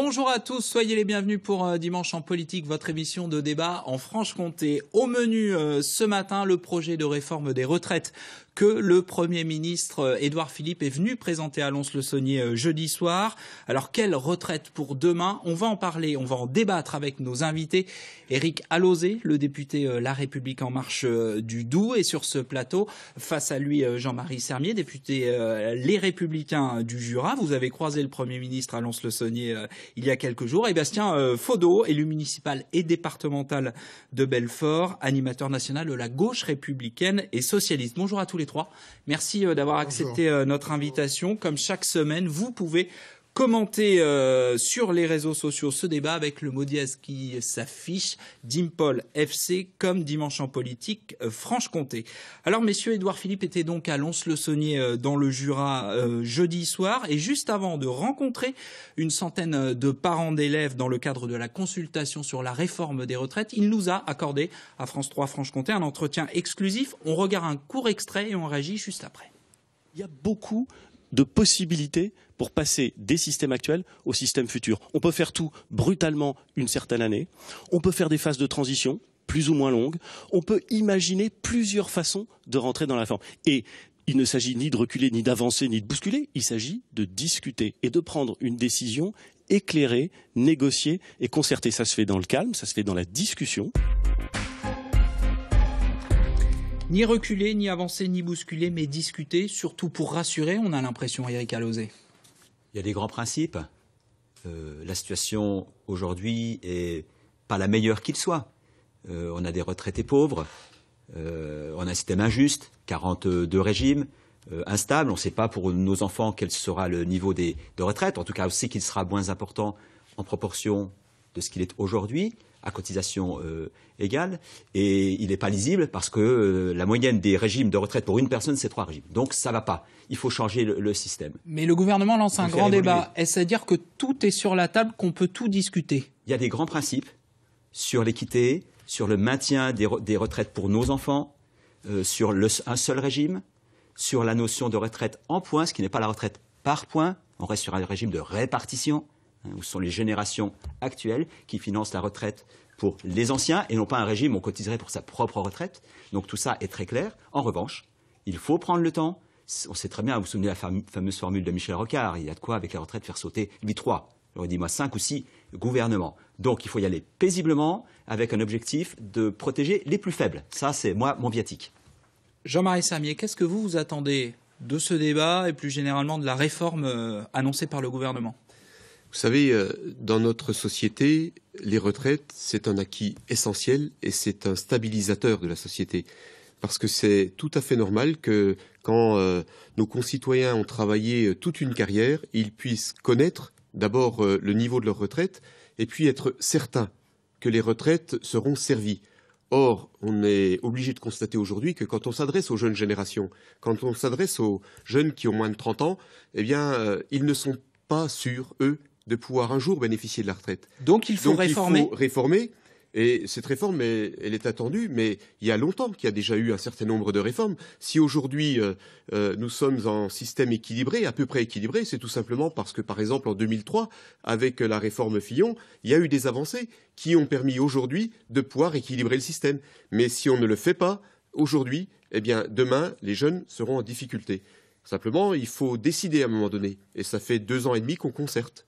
Bonjour à tous, soyez les bienvenus pour euh, Dimanche en politique, votre émission de débat en Franche-Comté. Au menu euh, ce matin, le projet de réforme des retraites que le Premier ministre euh, Édouard Philippe est venu présenter à Lons-le-Saunier euh, jeudi soir. Alors quelle retraite pour demain On va en parler, on va en débattre avec nos invités. Éric Allozé, le député euh, La République en marche du Doubs, et sur ce plateau, face à lui Jean-Marie Sermier, député Les Républicains du Jura. Vous avez croisé le Premier ministre à le saunier il y a quelques jours. Et eh Bastien Faudot, élu municipal et départemental de Belfort, animateur national de la gauche républicaine et socialiste. Bonjour à tous les Merci euh, d'avoir accepté euh, notre invitation. Comme chaque semaine, vous pouvez commenter euh, sur les réseaux sociaux ce débat avec le mot qui s'affiche Dimpol FC comme dimanche en politique euh, Franche-Comté. Alors messieurs, Édouard Philippe était donc à Lons-le-Saunier euh, dans le Jura jeudi soir et juste avant de rencontrer une centaine de parents d'élèves dans le cadre de la consultation sur la réforme des retraites, il nous a accordé à France 3 Franche-Comté un entretien exclusif. On regarde un court extrait et on réagit juste après. Il y a beaucoup de possibilités pour passer des systèmes actuels aux systèmes futurs. On peut faire tout brutalement une certaine année. On peut faire des phases de transition plus ou moins longues. On peut imaginer plusieurs façons de rentrer dans la forme. Et il ne s'agit ni de reculer, ni d'avancer, ni de bousculer. Il s'agit de discuter et de prendre une décision éclairée, négociée et concertée. Ça se fait dans le calme, ça se fait dans la discussion. Ni reculer, ni avancer, ni bousculer, mais discuter, surtout pour rassurer, on a l'impression, Eric Alosé. Il y a des grands principes. Euh, la situation aujourd'hui n'est pas la meilleure qu'il soit. Euh, on a des retraités pauvres, euh, on a un système injuste, 42 régimes, instables. On ne sait pas pour nos enfants quel sera le niveau des, de retraite. En tout cas, on sait qu'il sera moins important en proportion de ce qu'il est aujourd'hui à cotisation euh, égale, et il n'est pas lisible parce que euh, la moyenne des régimes de retraite pour une personne, c'est trois régimes. Donc ça ne va pas. Il faut changer le, système. Mais le gouvernement lance un grand débat. Est-ce à dire que tout est sur la table, qu'on peut tout discuter Il y a des grands principes sur l'équité, sur le maintien des, retraites pour nos enfants, euh, sur un seul régime, sur la notion de retraite en points, ce qui n'est pas la retraite par point. On reste sur un régime de répartition où ce sont les générations actuelles qui financent la retraite pour les anciens et non pas un régime où on cotiserait pour sa propre retraite. Donc tout ça est très clair. En revanche, il faut prendre le temps. On sait très bien, vous vous souvenez de la fameuse formule de Michel Rocard, il y a de quoi avec la retraite faire sauter 8 trois. j'aurais dit moi cinq ou six gouvernements. Donc il faut y aller paisiblement avec un objectif de protéger les plus faibles. Ça c'est moi mon viatique. Jean-Marie Samier, qu'est-ce que vous vous attendez de ce débat et plus généralement de la réforme euh, annoncée par le gouvernement vous savez, euh, dans notre société, les retraites, c'est un acquis essentiel et c'est un stabilisateur de la société. Parce que c'est tout à fait normal que quand euh, nos concitoyens ont travaillé euh, toute une carrière, ils puissent connaître d'abord le niveau de leur retraite et puis être certains que les retraites seront servies. Or, on est obligé de constater aujourd'hui que quand on s'adresse aux jeunes générations, quand on s'adresse aux jeunes qui ont moins de 30 ans, eh bien, ils ne sont pas sûrs, eux, de pouvoir un jour bénéficier de la retraite. Donc il faut réformer. Et cette réforme, elle, est attendue, mais il y a longtemps qu'il y a déjà eu un certain nombre de réformes. Si aujourd'hui euh, euh, nous sommes en système équilibré, à peu près équilibré, c'est tout simplement parce que, par exemple, en 2003, avec la réforme Fillon, il y a eu des avancées qui ont permis aujourd'hui de pouvoir équilibrer le système. Mais si on ne le fait pas aujourd'hui, eh bien demain, les jeunes seront en difficulté. Simplement, il faut décider à un moment donné. Et ça fait deux ans et demi qu'on concerte.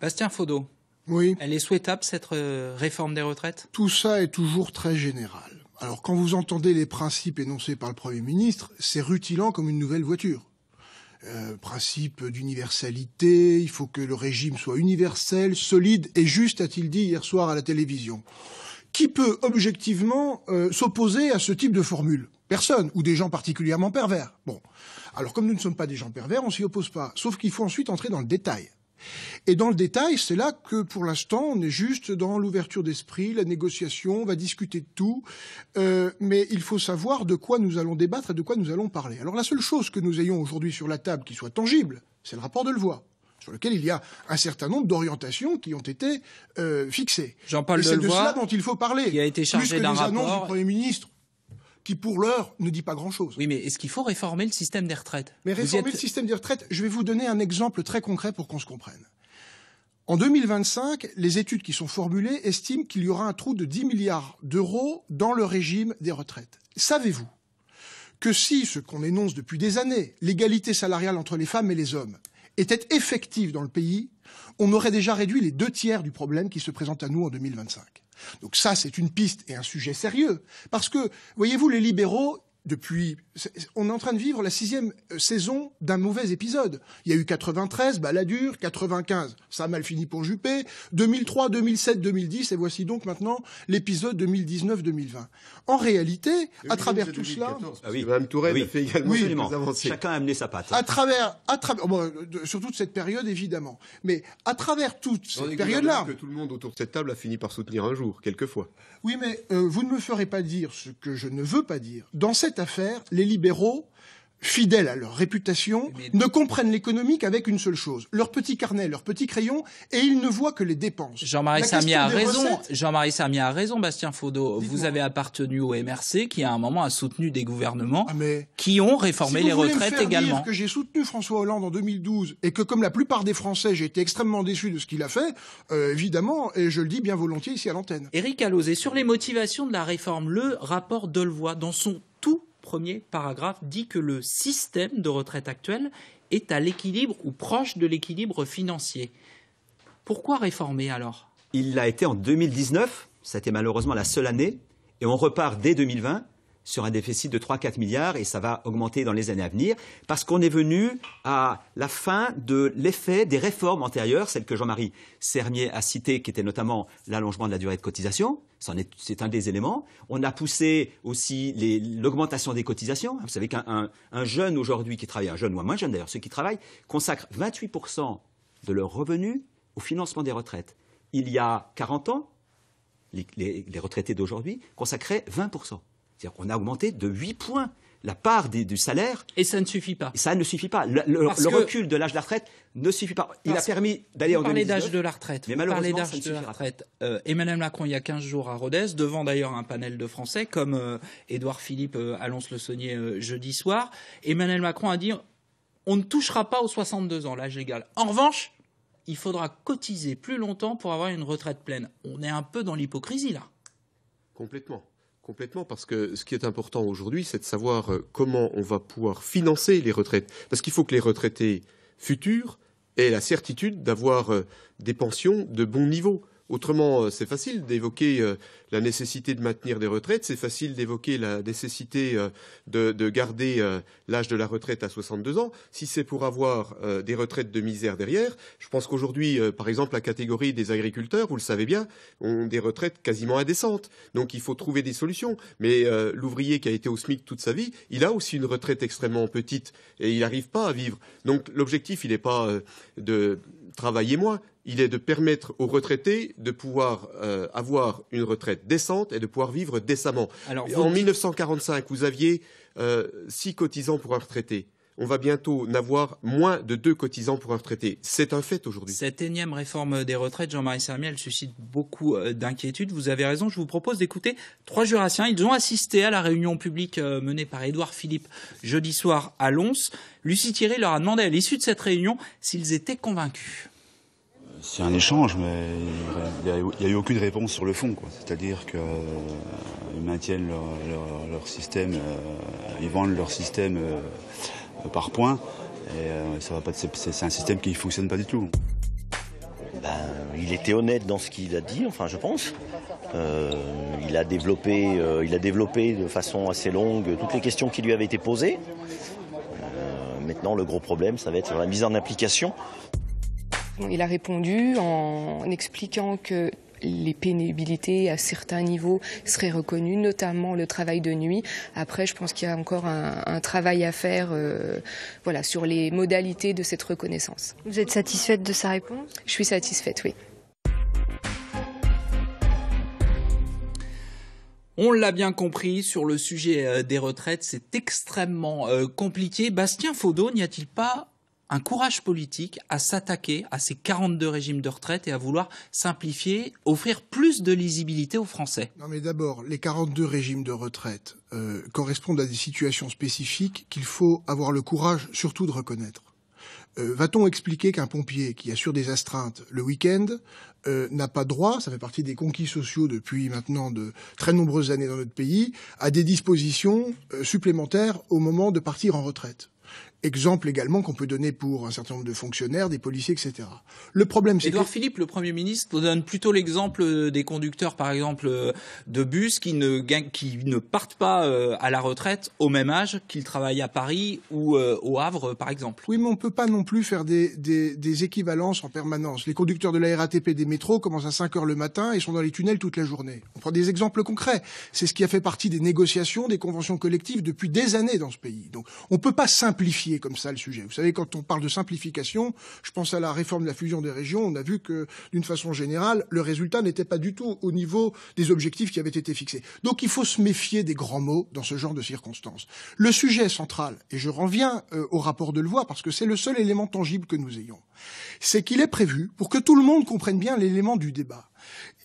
Bastien Faudot. Oui. Elle est souhaitable, cette euh, réforme des retraites Tout ça est toujours très général. Alors quand vous entendez les principes énoncés par le Premier ministre, c'est rutilant comme une nouvelle voiture. Euh, principe d'universalité, il faut que le régime soit universel, solide et juste, a-t-il dit hier soir à la télévision. Qui peut objectivement euh, s'opposer à ce type de formule Personne, ou des gens particulièrement pervers. Bon, alors comme nous ne sommes pas des gens pervers, on s'y oppose pas. Sauf qu'il faut ensuite entrer dans le détail. Et dans le détail, c'est là que pour l'instant, on est juste dans l'ouverture d'esprit, la négociation, on va discuter de tout, euh, mais il faut savoir de quoi nous allons débattre et de quoi nous allons parler. Alors la seule chose que nous ayons aujourd'hui sur la table qui soit tangible, c'est le rapport de Levoix sur lequel il y a un certain nombre d'orientations qui ont été euh, fixées. c'est de cela dont il faut parler. Qui a été chargé d'un rapport. Premier ministre qui, pour l'heure, ne dit pas grand-chose. Oui, mais est-ce qu'il faut réformer le système des retraites Mais réformer le système des retraites, je vais vous donner un exemple très concret pour qu'on se comprenne. En 2025, les études qui sont formulées estiment qu'il y aura un trou de 10 milliards d'euros dans le régime des retraites. Savez-vous que si ce qu'on énonce depuis des années, l'égalité salariale entre les femmes et les hommes, était effective dans le pays, on aurait déjà réduit les deux tiers du problème qui se présente à nous en 2025. Donc ça, c'est une piste et un sujet sérieux. Parce que, voyez-vous, les libéraux, depuis on est en train de vivre la sixième euh, saison d'un mauvais épisode. Il y a eu 93, bah, dure, 95, ça a mal fini pour Juppé, 2003, 2007, 2010, et voici donc maintenant l'épisode 2019-2020. En réalité, à travers tout cela, ah oui. Mme Touraine oui. fait également oui, Chacun a amené sa patte. Hein. À travers, à travers, oh, bah, sur toute cette période évidemment, mais à travers toute cette période-là, que tout le monde autour de cette table a fini par soutenir un jour, quelquefois. Oui, mais euh, vous ne me ferez pas dire ce que je ne veux pas dire. Dans cette affaire, les libéraux fidèles à leur réputation, eh ne comprennent l'économie qu'avec une seule chose, leur petit carnet, leur petit crayon, et ils ne voient que les dépenses. Jean-Marie Samia a raison. Jean-Marie a raison, Bastien Faudot. Vous avez appartenu au MRC qui, à un moment, a soutenu des gouvernements ah, qui ont réformé les retraites également. Dire que j'ai soutenu François Hollande en 2012 et que, comme la plupart des Français, j'ai été extrêmement déçu de ce qu'il a fait, euh, évidemment, et je le dis bien volontiers ici à l'antenne. Éric Allozé, sur les motivations de la réforme, le rapport Delevoye, dans son tout premier paragraphe dit que le système de retraite actuel est à l'équilibre ou proche de l'équilibre financier. Pourquoi réformer alors Il l'a été en 2019, c'était malheureusement la seule année, et on repart dès 2020 sur un déficit de 3-4 milliards et ça va augmenter dans les années à venir parce qu'on est venu à la fin de l'effet des réformes antérieures, celles que Jean-Marie Sermier a citées, qui étaient notamment l'allongement de la durée de cotisation. C'est un des éléments. On a poussé aussi l'augmentation des cotisations. Vous savez qu'un jeune aujourd'hui qui travaille, un jeune ou un moins jeune d'ailleurs, ceux qui travaillent, consacrent 28% de leurs revenus au financement des retraites. Il y a 40 ans, les, les retraités d'aujourd'hui consacraient 20%. C'est-à-dire qu'on a augmenté de 8 points la part du salaire. Et ça ne suffit pas. Ça ne suffit pas. Le, recul de l'âge de la retraite ne suffit pas. Il a permis d'aller en parlez d'âge de la retraite. Mais malheureusement, d'âge de la retraite. Euh, Emmanuel Macron, il y a 15 jours à Rodez, devant d'ailleurs un panel de Français, comme euh, Édouard Philippe euh, annonce Le Saunier jeudi soir, Emmanuel Macron a dit on ne touchera pas aux 62 ans, l'âge égal. En revanche, il faudra cotiser plus longtemps pour avoir une retraite pleine. On est un peu dans l'hypocrisie là. Complètement. Complètement, parce que ce qui est important aujourd'hui, c'est de savoir euh, comment on va pouvoir financer les retraites. Parce qu'il faut que les retraités futurs aient la certitude d'avoir euh, des pensions de bon niveau. Autrement, euh, c'est facile d'évoquer euh, la nécessité de maintenir des retraites, c'est facile d'évoquer la nécessité euh, de, garder l'âge de la retraite à 62 ans, si c'est pour avoir des retraites de misère derrière. Je pense qu'aujourd'hui, par exemple, la catégorie des agriculteurs, vous le savez bien, ont des retraites quasiment indécentes. Donc il faut trouver des solutions. Mais l'ouvrier qui a été au SMIC toute sa vie, il a aussi une retraite extrêmement petite et il n'arrive pas à vivre. Donc l'objectif, il n'est pas de travailler moins, il est de permettre aux retraités de pouvoir euh, avoir une retraite décente et de pouvoir vivre décemment. En 1945, vous aviez euh, six cotisants pour un retraité. On va bientôt n'avoir moins de deux cotisants pour un retraité. C'est un fait aujourd'hui. Cette énième réforme des retraites, Jean-Marie Sermiel, suscite beaucoup euh, d'inquiétudes. Vous avez raison. Je vous propose d'écouter trois jurassiens. Ils ont assisté à la réunion publique menée par Édouard Philippe jeudi soir à Lons. Lucie Thierry leur a demandé à l'issue de cette réunion s'ils étaient convaincus. C'est un échange, mais il n'y a, eu aucune réponse sur le fond. C'est-à-dire qu'ils euh, maintiennent leur, système, euh, ils vendent leur système euh, par points. Et va pas. C'est un système qui ne fonctionne pas du tout. Ben, il était honnête dans ce qu'il a dit, enfin je pense. il a développé, il a développé de façon assez longue toutes les questions qui lui avaient été posées. maintenant, le gros problème, ça va être la mise en application. Il a répondu en expliquant que les pénibilités à certains niveaux seraient reconnues, notamment le travail de nuit. Après, je pense qu'il y a encore un, travail à faire euh, voilà, sur les modalités de cette reconnaissance. Vous êtes satisfaite de sa réponse Je suis satisfaite, oui. On l'a bien compris, sur le sujet euh, des retraites, c'est extrêmement euh, compliqué. Bastien Faudot, n'y a-t-il pas un courage politique à s'attaquer à ces 42 régimes de retraite et à vouloir simplifier, offrir plus de lisibilité aux Français Non mais d'abord, les 42 régimes de retraite euh, correspondent à des situations spécifiques qu'il faut avoir le courage surtout de reconnaître. Euh, va-t-on expliquer qu'un pompier qui assure des astreintes le week-end euh, n'a pas droit, ça fait partie des conquis sociaux depuis maintenant de très nombreuses années dans notre pays, à des dispositions supplémentaires au moment de partir en retraite Exemple également qu'on peut donner pour un certain nombre de fonctionnaires, des policiers, etc. Le problème, c'est Édouard Philippe, le Premier ministre, donne plutôt l'exemple euh, des conducteurs, par exemple, euh, de bus qui ne, qui ne partent pas euh, à la retraite au même âge qu'ils travaillent à Paris ou au Havre, par exemple. Oui, mais on ne peut pas non plus faire des, équivalences en permanence. Les conducteurs de la RATP des métros commencent à 5 heures le matin et sont dans les tunnels toute la journée. On prend des exemples concrets. C'est ce qui a fait partie des négociations, des conventions collectives depuis des années dans ce pays. Donc, on ne peut pas simplifier est comme ça le sujet. Vous savez, quand on parle de simplification, je pense à la réforme de la fusion des régions, on a vu que, d'une façon générale, le résultat n'était pas du tout au niveau des objectifs qui avaient été fixés. Donc il faut se méfier des grands mots dans ce genre de circonstances. Le sujet central, et je reviens euh, au rapport de Levoix, parce que c'est le seul élément tangible que nous ayons, c'est qu'il est prévu, pour que tout le monde comprenne bien l'élément du débat,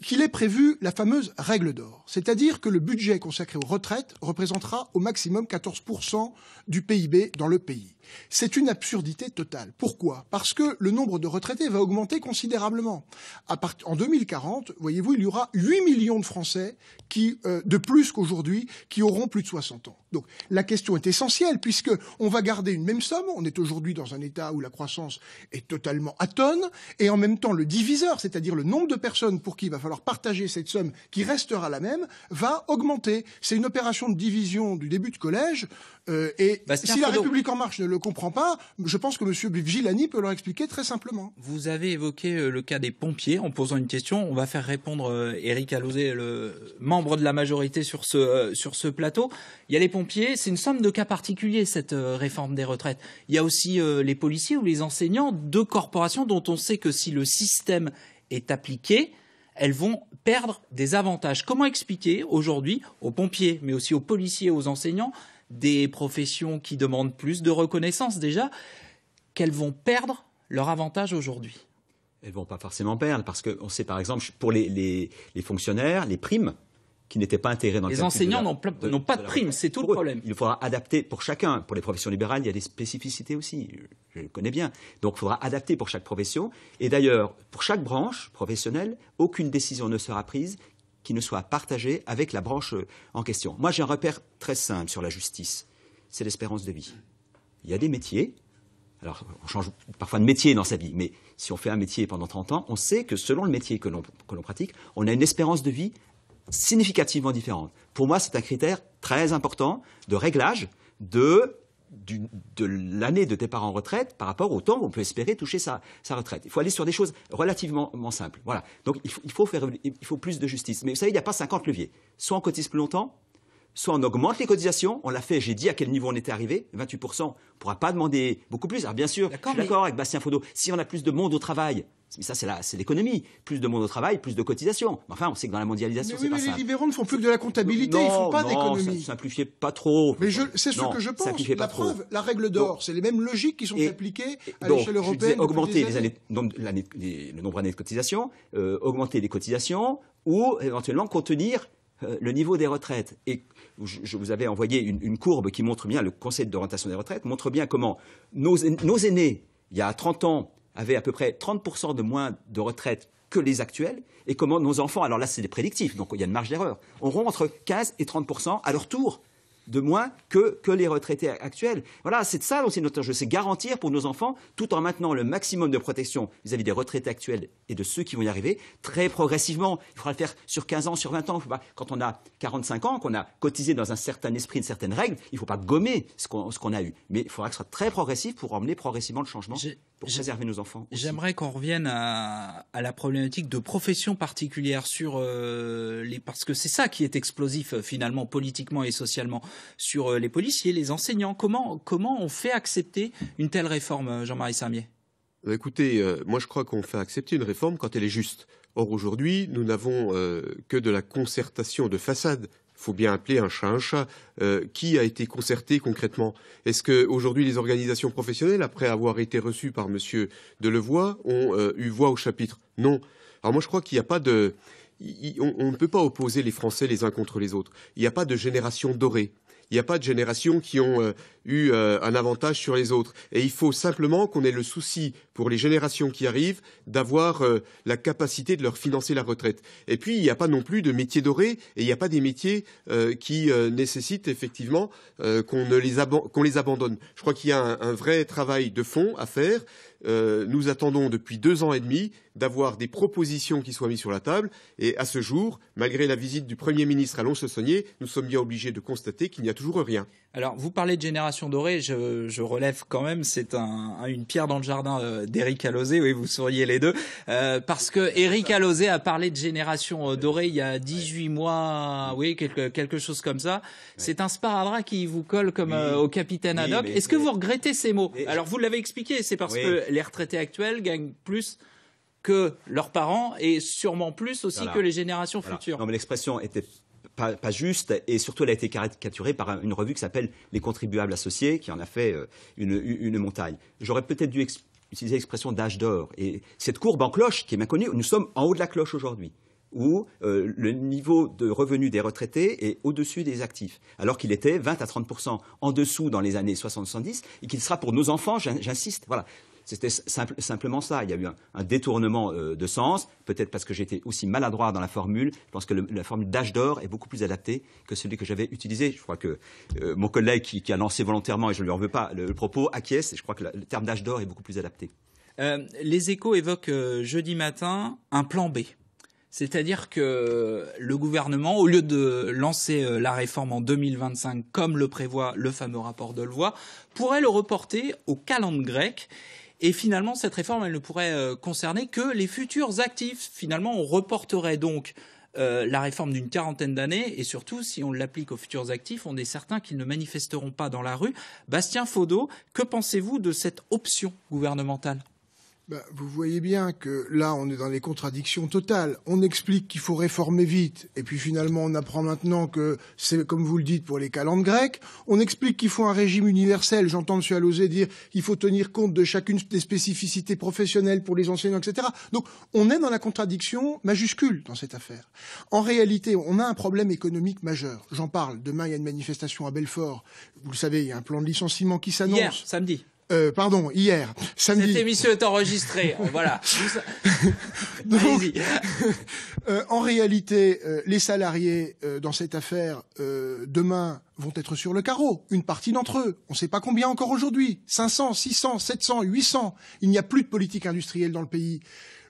qu'il est prévu la fameuse règle d'or, c'est-à-dire que le budget consacré aux retraites représentera au maximum 14% du PIB dans le pays. C'est une absurdité totale. Pourquoi Parce que le nombre de retraités va augmenter considérablement. En 2040, voyez-vous, il y aura 8 millions de Français qui, euh, de plus qu'aujourd'hui qui auront plus de 60 ans. Donc la question est essentielle puisque on va garder une même somme. On est aujourd'hui dans un état où la croissance est totalement atone et en même temps le diviseur, c'est-à-dire le nombre de personnes pour qui il va falloir partager cette somme qui restera la même, va augmenter. C'est une opération de division du début de collège euh, et bah, si la République en marche ne le ne comprends pas. Je pense que Monsieur Vigilani peut leur expliquer très simplement. Vous avez évoqué euh, le cas des pompiers en posant une question. On va faire répondre Eric euh, Allosé, le membre de la majorité euh, sur ce, plateau. Il y a les pompiers, c'est une somme de cas particuliers cette réforme des retraites. Il y a aussi les policiers ou les enseignants, de corporations dont on sait que si le système est appliqué, elles vont perdre des avantages. Comment expliquer aujourd'hui aux pompiers, mais aussi aux policiers, et aux enseignants, des professions qui demandent plus de reconnaissance déjà, qu'elles vont perdre leur avantage aujourd'hui Elles vont pas forcément perdre, parce qu'on sait par exemple, pour les, fonctionnaires, les primes qui n'étaient pas intégrées... dans les enseignants n'ont pas de, primes, c'est tout le problème. il faudra adapter pour chacun. Pour les professions libérales, il y a des spécificités aussi. je le connais bien. Donc, il faudra adapter pour chaque profession. Et d'ailleurs, pour chaque branche professionnelle, aucune décision ne sera prise qui ne soit partagé avec la branche euh, en question. Moi, j'ai un repère très simple sur la justice, c'est l'espérance de vie. Il y a des métiers, alors on change parfois de métier dans sa vie, mais si on fait un métier pendant 30 ans, on sait que selon le métier que l'on pratique, on a une espérance de vie significativement différente. Pour moi, c'est un critère très important de réglage de de l'année de départ en retraite par rapport au temps où on peut espérer toucher sa, retraite. Il faut aller sur des choses relativement simples. Voilà. Donc il faut, plus de justice. Mais vous savez, il n'y a pas 50 leviers. Soit on cotise plus longtemps, soit on augmente les cotisations, on l'a fait, j'ai dit à quel niveau on était arrivé, 28%, on ne pourra pas demander beaucoup plus. Alors bien sûr, je suis d'accord avec Bastien Faudot, si on a plus de monde au travail, mais ça, c'est l'économie. Plus de monde au travail, plus de cotisations. Enfin, on sait que dans la mondialisation, c'est mais Les libéraux ne font plus que de la comptabilité, ils ne font pas d'économie. Simplifiez pas trop. Mais c'est ce que je pense. La preuve, la règle d'or, c'est les mêmes logiques qui sont appliquées à l'échelle européenne. augmenter les années, le nombre d'années de cotisation, euh, augmenter les cotisations ou éventuellement contenir euh, le niveau des retraites. Et je, vous avais envoyé une, courbe qui montre bien le Conseil d'orientation des retraites, montre bien comment nos, nos aînés, il y a 30 ans, avaient à peu près 30% de moins de retraite que les actuels, et comment nos enfants, alors là c'est des prédictifs, donc il y a une marge d'erreur, auront entre 15 et 30% à leur tour de moins que, que les retraités actuels. Voilà, c'est ça dont c'est notre enjeu, c'est garantir pour nos enfants, tout en maintenant le maximum de protection vis-à-vis des retraités actuels et de ceux qui vont y arriver, très progressivement. Il faudra le faire sur 15 ans, sur 20 ans. Quand on a 45 ans, qu'on a cotisé dans un certain esprit, une certaine règle, il ne faut pas gommer ce qu'on a eu. Mais il faudra que ce soit très progressif pour emmener progressivement le changement pour nos enfants. J'aimerais qu'on revienne à, la problématique de profession particulière sur euh, les parce que c'est ça qui est explosif euh, finalement politiquement et socialement sur euh, les policiers, les enseignants. Comment comment on fait accepter une telle réforme, Jean-Marie Samier bah, Écoutez, moi je crois qu'on fait accepter une réforme quand elle est juste. Or aujourd'hui, nous n'avons que de la concertation de façade il faut bien appeler un chat un chat. Euh, qui a été concerté concrètement Est-ce qu'aujourd'hui, les organisations professionnelles, après avoir été reçues par M. Delevoye, ont euh, eu voix au chapitre Non. Alors moi, je crois qu'il n'y a pas de... on ne peut pas opposer les Français les uns contre les autres. Il n'y a pas de génération dorée. Il n'y a pas de génération qui ont euh, eu un avantage sur les autres. Et il faut simplement qu'on ait le souci pour les générations qui arrivent, d'avoir euh, la capacité de leur financer la retraite. Et puis, il n'y a pas non plus de métiers dorés, et il n'y a pas des métiers euh, qui euh, nécessitent effectivement qu'on les, abandonne. Je crois qu'il y a un, vrai travail de fond à faire. nous attendons depuis deux ans et demi d'avoir des propositions qui soient mises sur la table. Et à ce jour, malgré la visite du Premier ministre à lons nous sommes bien obligés de constater qu'il n'y a toujours rien. Alors, vous parlez de génération dorée. Je, relève quand même, c'est une pierre dans le jardin d'Eric Allosé, Oui, vous souriez les deux. Euh, parce que Eric Alauzé a parlé de génération euh, dorée il y a 18 mois, oui, quelque, chose comme ça. C'est un sparadrap qui vous colle comme euh, au capitaine Haddock. Est-ce que vous regrettez ces mots Alors, vous l'avez expliqué, c'est parce que les retraités actuels gagnent plus que leurs parents et sûrement plus aussi que les générations futures. Non, mais l'expression était pas, juste, et surtout elle a été caricaturée par une revue qui s'appelle Les contribuables associés, qui en a fait une, une montagne. J'aurais peut-être dû expliquer utiliser l'expression d'âge d'or. Et cette courbe en cloche, qui est bien connue, nous sommes en haut de la cloche aujourd'hui où euh, le niveau de revenu des retraités est au-dessus des actifs, alors qu'il était 20 à 30 en dessous dans les années 70 et qu'il sera pour nos enfants, j'insiste, voilà, c'était simplement ça. Il y a eu un, détournement euh, de sens, peut-être parce que j'étais aussi maladroit dans la formule. Je pense que la formule d'âge d'or est beaucoup plus adaptée que celui que j'avais utilisé. Je crois que euh, mon collègue qui, a lancé volontairement, et je ne lui en veux pas, le, propos acquiesce. je crois que le terme d'âge d'or est beaucoup plus adapté. Euh, les échos évoquent jeudi matin un plan B. C'est-à-dire que le gouvernement, au lieu de lancer la réforme en 2025 comme le prévoit le fameux rapport de pourrait le reporter au calendrier grec et finalement, cette réforme, elle ne pourrait euh, concerner que les futurs actifs. Finalement, on reporterait donc euh, la réforme d'une quarantaine d'années, et surtout, si on l'applique aux futurs actifs, on est certain qu'ils ne manifesteront pas dans la rue. Bastien Faudot, que pensez-vous de cette option gouvernementale bah, vous voyez bien que là, on est dans les contradictions totales. On explique qu'il faut réformer vite, et puis finalement, on apprend maintenant que c'est, comme vous le dites, pour les calendes grecques. On explique qu'il faut un régime universel. J'entends M. Alauzet dire qu'il faut tenir compte de chacune des spécificités professionnelles pour les enseignants, etc. Donc, on est dans la contradiction majuscule dans cette affaire. En réalité, on a un problème économique majeur. J'en parle. Demain, il y a une manifestation à Belfort. Vous le savez, il y a un plan de licenciement qui s'annonce. Hier, samedi. Euh, pardon, hier, samedi. Cette émission est enregistrée, euh, voilà. Euh, en réalité, les salariés dans cette affaire demain vont être sur le carreau, une partie d'entre eux. On ne sait pas combien encore aujourd'hui, 500, 600, 700, 800. Il n'y a plus de politique industrielle dans le pays.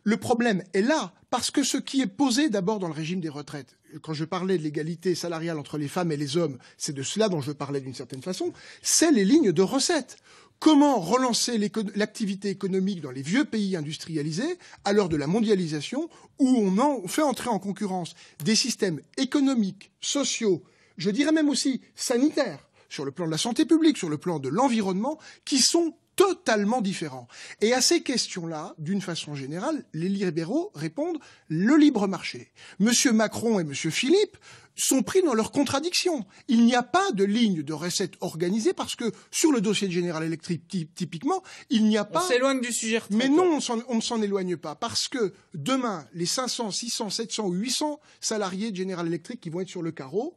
Le problème est là, parce que ce qui est posé d'abord dans le régime des retraites, quand je parlais de l'égalité salariale entre les femmes et les hommes, c'est de cela dont je parlais d'une certaine façon, c'est les lignes de recettes comment relancer l'activité économique dans les vieux pays industrialisés à l'heure de la mondialisation où on, on fait entrer en concurrence des systèmes économiques, sociaux, je dirais même aussi sanitaires, sur le plan de la santé publique, sur le plan de l'environnement, qui sont totalement différent. Et à ces questions-là, d'une façon générale, les libéraux répondent le libre marché. Monsieur Macron et monsieur Philippe sont pris dans leur contradiction. Il n'y a pas de ligne de recette organisée parce que sur le dossier de General Electric, typiquement, il n'y a pas. On s'éloigne du sujet. Mais non, on ne s'en éloigne pas parce que demain, les 500, 600, 700 ou 800 salariés de General Electric qui vont être sur le carreau,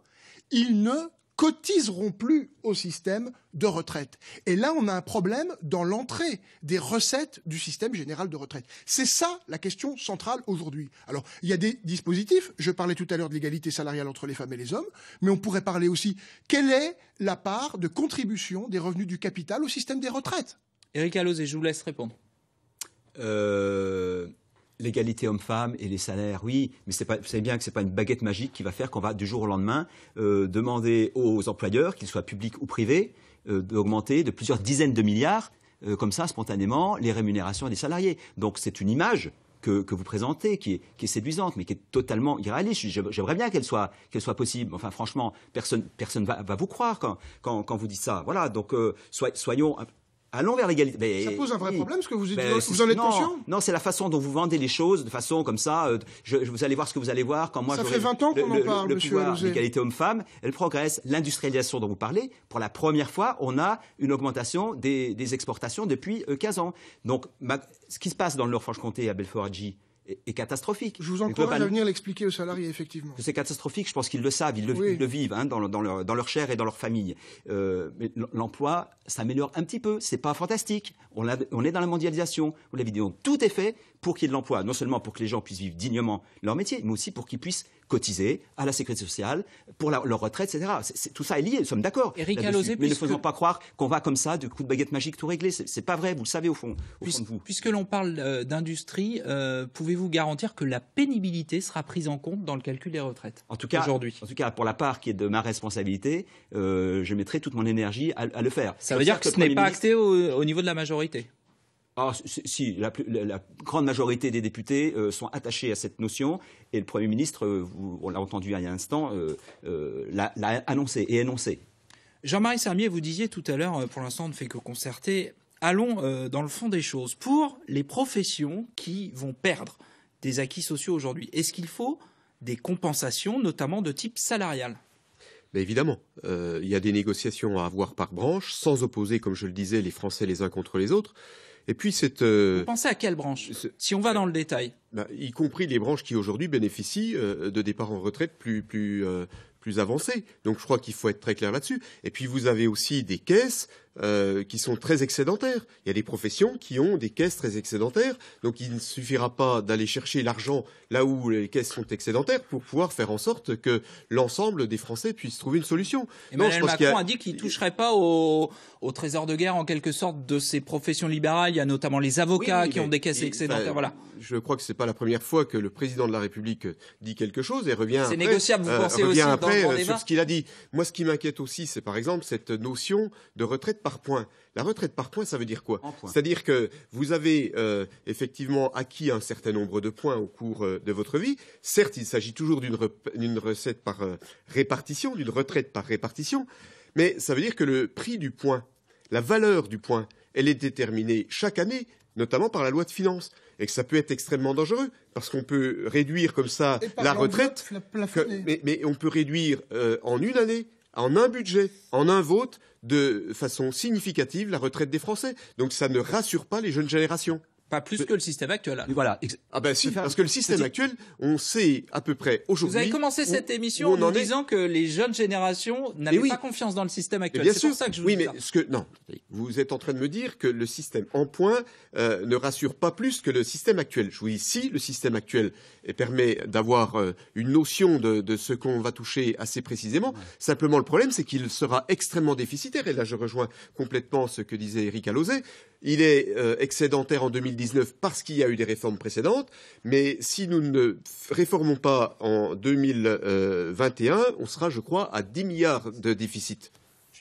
ils ne cotiseront plus au système de retraite. Et là, on a un problème dans l'entrée des recettes du système général de retraite. C'est ça la question centrale aujourd'hui. Alors, il y a des dispositifs, je parlais tout à l'heure de l'égalité salariale entre les femmes et les hommes, mais on pourrait parler aussi quelle est la part de contribution des revenus du capital au système des retraites. Éric Allozé, je vous laisse répondre. Euh, l'égalité homme-femme et les salaires, oui, mais c'est pas, bien que ce n'est pas une baguette magique qui va faire qu'on va du jour au lendemain euh, demander aux employeurs, qu'ils soient publics ou privés, euh, d'augmenter de plusieurs dizaines de milliards, euh, comme ça, spontanément, les rémunérations des salariés. Donc c'est une image que, que, vous présentez, qui est, séduisante, mais qui est totalement irréaliste. J'aimerais bien qu'elle soit, qu'elle soit possible. Enfin, franchement, personne ne personne va, vous croire quand, quand, quand, vous dites ça. Voilà, donc euh, soyons Allons vers l'égalité. ça pose un vrai problème, ce que vous dites. vous en êtes conscient Non, c'est la façon dont vous vendez les choses, de façon comme ça. Euh, je, vous allez voir ce que vous allez voir quand moi. Ça fait 20 ans qu'on en parle, le monsieur L'égalité homme-femme, elle progresse. L'industrialisation dont vous parlez, pour la première fois, on a une augmentation des, exportations depuis 15 euh, ans. Donc, ce qui se passe dans le Nord-Franche-Comté à belfort j est, catastrophique. Je vous encourage à venir l'expliquer aux salariés, effectivement. c'est catastrophique, je pense qu'ils le savent, ils le, vivent hein, dans, leur, chair et dans leur famille. Euh, l'emploi s'améliore un petit peu, c'est pas fantastique. On, est dans la mondialisation, vous la tout est fait pour qu'il y ait de l'emploi, non seulement pour que les gens puissent vivre dignement leur métier, mais aussi pour qu'ils puissent cotiser à la sécurité sociale pour leur retraite, etc. tout ça est lié, nous sommes d'accord. Mais ne faisons pas croire qu'on va comme ça, de coup de baguette magique, tout régler. C'est pas vrai, vous le savez au fond. vous. Puisque l'on parle euh, d'industrie, euh, pouvez-vous garantir que la pénibilité sera prise en compte dans le calcul des retraites En tout cas, aujourd'hui. En tout cas, pour la part qui est de ma responsabilité, euh, je mettrai toute mon énergie à, le faire. Ça veut dire que, ce n'est pas acté au niveau de la majorité si, la, grande majorité des députés euh, sont attachés à cette notion et le Premier ministre, euh, on l'a entendu il y a un instant, euh, l'a annoncé et énoncé. Jean-Marie Sermier, vous disiez tout à l'heure, pour l'instant on ne fait que concerter. Allons dans le fond des choses. Pour les professions qui vont perdre des acquis sociaux aujourd'hui, est-ce qu'il faut des compensations, notamment de type salarial évidemment, il y a des négociations à avoir par branche, sans opposer, comme je le disais, les Français les uns contre les autres. Et euh, pensez à quelle branche Si on va dans le euh, détail. Ben, y compris les branches qui aujourd'hui bénéficient euh, de départs en retraite plus plus avancés. Donc je crois qu'il faut être très clair là-dessus. Et puis vous avez aussi des caisses euh, qui sont très excédentaires. Il y a des professions qui ont des caisses très excédentaires. Donc il ne suffira pas d'aller chercher l'argent là où les caisses sont excédentaires pour pouvoir faire en sorte que l'ensemble des Français puissent trouver une solution. Emmanuel Macron a... dit qu'il ne toucherait pas au... trésor de guerre en quelque sorte de ces professions libérales. Il y a notamment les avocats qui ont des caisses excédentaires. voilà. Je crois que ce n'est pas la première fois que le président de la République dit quelque chose et revient après, négociable, vous euh, pensez aussi dans le euh, sur ce qu'il a dit. Moi, ce qui m'inquiète aussi, c'est par exemple cette notion de retraite la retraite par point, ça veut dire quoi C'est-à-dire que vous avez euh, effectivement acquis un certain nombre de points au cours euh, de votre vie. Certes, il s'agit toujours d'une recette par euh, répartition, d'une retraite par répartition, mais ça veut dire que le prix du point, la valeur du point, elle est déterminée chaque année, notamment par la loi de finances et que ça peut être extrêmement dangereux parce qu'on peut réduire comme ça la retraite, mais, on peut réduire en une année en un budget, en un vote, de façon significative la retraite des Français. Donc ça ne rassure pas les jeunes générations. Pas plus que le système actuel. Voilà. Ah ben si, parce que le système actuel, on sait à peu près aujourd'hui. Vous avez commencé cette émission en, disant que les jeunes générations n'avaient pas confiance dans le système actuel. C'est pour ça que je vous oui, mais ce que non, vous êtes en train de me dire que le système en point euh, ne rassure pas plus que le système actuel. Je vous dis si le système actuel et permet d'avoir euh, une notion de, ce qu'on va toucher assez précisément. Simplement, le problème, c'est qu'il sera extrêmement déficitaire. Et là, je rejoins complètement ce que disait Eric Alauzet. Il est euh, excédentaire en 2019 parce qu'il y a eu des réformes précédentes, mais si nous ne réformons pas en 2021, euh, on sera, je crois, à 10 milliards de déficit.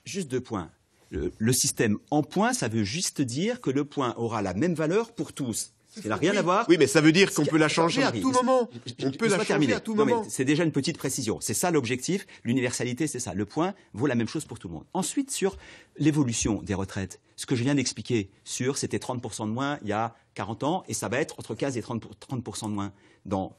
Juste deux points. Le, système en points, ça veut juste dire que le point aura la même valeur pour tous. Elle n'a rien à voir. Oui, mais ça veut dire qu'on peut la changer à tout moment. On peut la terminer. à tout C'est déjà une petite précision. C'est ça l'objectif. L'universalité, c'est ça. Le point vaut la même chose pour tout le monde. Ensuite, sur l'évolution des retraites, ce que je viens d'expliquer sur c'était 30% de moins il y a 40 ans et ça va être entre 15 et 30%, 30 de moins dans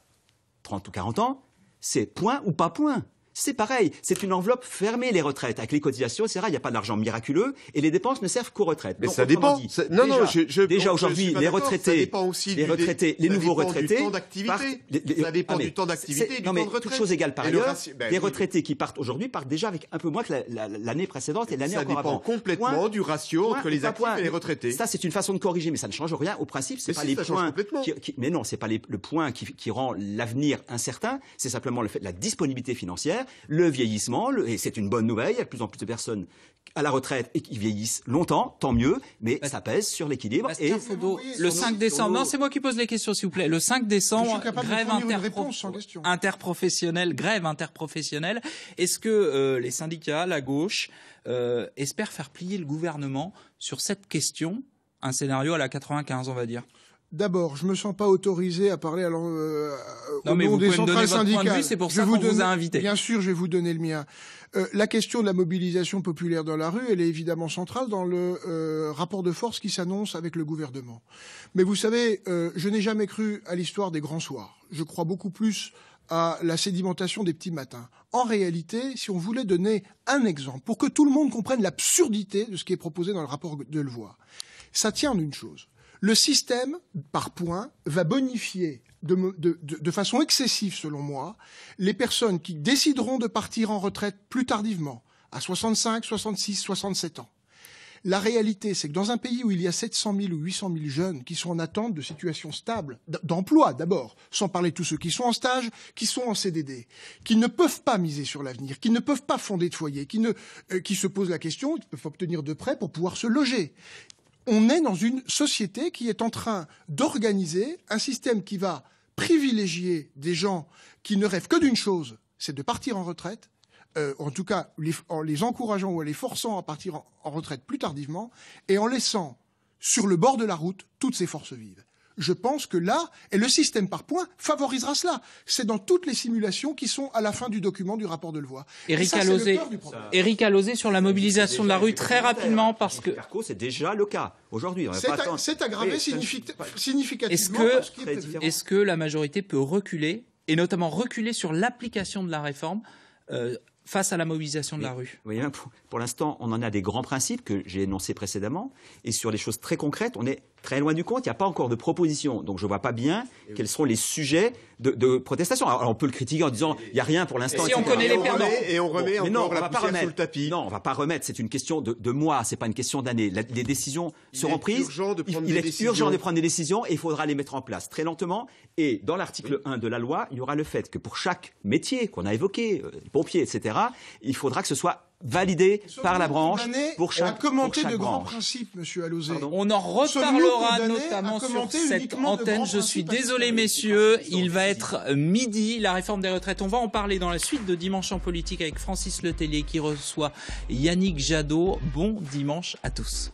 30 ou 40 ans, c'est point ou pas point c'est pareil, c'est une enveloppe fermée les retraites. Avec les cotisations, etc., il n'y a pas d'argent miraculeux et les dépenses ne servent qu'aux retraites. Mais ça dépend. non, déjà, non, déjà aujourd'hui, les retraités, les retraités, les nouveaux retraités, du temps d'activité, ça dépend du temps d'activité, du mais, temps de retraite. Toutes choses égales par ailleurs, bah les retraités qui partent aujourd'hui partent déjà avec un peu moins que l'année précédente et l'année encore avant. Ça dépend complètement du ratio entre les actifs et les retraités. Ça, c'est une façon de corriger, mais ça ne change rien au principe. C'est pas les points. Mais non, c'est pas le point qui rend l'avenir incertain. C'est simplement le fait la disponibilité financière le vieillissement, et c'est une bonne nouvelle, il y a de plus en plus de personnes à la retraite et qui vieillissent longtemps, tant mieux, mais ça pèse sur l'équilibre. et le 5 décembre, non, c'est moi qui pose les questions, s'il vous plaît. Le 5 décembre, grève interprofessionnelle, grève interprofessionnelle. Est-ce que euh, les syndicats, la gauche, euh, espèrent faire plier le gouvernement sur cette question, un scénario à la 95, on va dire D'abord, je ne me sens pas autorisé à parler à euh, euh au nom des centrales syndicales. C'est pour ça vous, a invité. Bien sûr, je vais vous donner le mien. Euh, la question de la mobilisation populaire dans la rue, elle est évidemment centrale dans le euh, rapport de force qui s'annonce avec le gouvernement. Mais vous savez, je n'ai jamais cru à l'histoire des grands soirs. Je crois beaucoup plus à la sédimentation des petits matins. En réalité, si on voulait donner un exemple pour que tout le monde comprenne l'absurdité de ce qui est proposé dans le rapport de Levoix, ça tient d'une une chose le système, par points, va bonifier de, façon excessive, selon moi, les personnes qui décideront de partir en retraite plus tardivement, à 65, 66, 67 ans. La réalité, c'est que dans un pays où il y a 700 000 ou 800 000 jeunes qui sont en attente de situations stables, d'emploi d'abord, sans parler de tous ceux qui sont en stage, qui sont en CDD, qui ne peuvent pas miser sur l'avenir, qui ne peuvent pas fonder de foyer, qui, ne, euh, qui se posent la question, qui peuvent obtenir de prêts pour pouvoir se loger, on est dans une société qui est en train d'organiser un système qui va privilégier des gens qui ne rêvent que d'une chose, c'est de partir en retraite, euh, en tout cas les, en les encourageant ou en les forçant à partir en retraite plus tardivement, et en laissant sur le bord de la route toutes ces forces vives je pense que là, et le système par points favorisera cela. C'est dans toutes les simulations qui sont à la fin du document du rapport de Levoix. Éric Alosé, sur la mobilisation de la rue très rapidement parce que c'est déjà le cas aujourd'hui. C'est aggravé significativement. Est-ce que, la majorité peut reculer et notamment reculer sur l'application de la réforme? Euh, face à la mobilisation de la rue Pour, pour l'instant, on en a des grands principes que j'ai énoncés précédemment. Et sur des choses très concrètes, on est très loin du compte. Il n'y a pas encore de proposition. Donc, je ne vois pas bien quels seront les sujets de, protestation. Alors, on peut le critiquer en disant il n'y a rien pour l'instant. Et si on connaît les permis Et on remet encore la pas sous le tapis. Non, on ne va pas remettre. C'est une question de, mois. Ce n'est pas une question d'année. Les décisions seront prises. il, il est urgent de prendre des décisions et il faudra les mettre en place très lentement. Et dans l'article 1 de la loi, il y aura le fait que pour chaque métier qu'on a évoqué, pompier, euh, pompiers, etc., il faudra que ce soit validé par la branche pour chaque, de Monsieur On en reparlera notamment sur cette antenne. Je suis désolé, messieurs, il va être euh, midi. La réforme des retraites, on va en parler dans la suite de Dimanche en politique avec Francis Letellier qui reçoit Yannick Jadot. Bon dimanche à tous.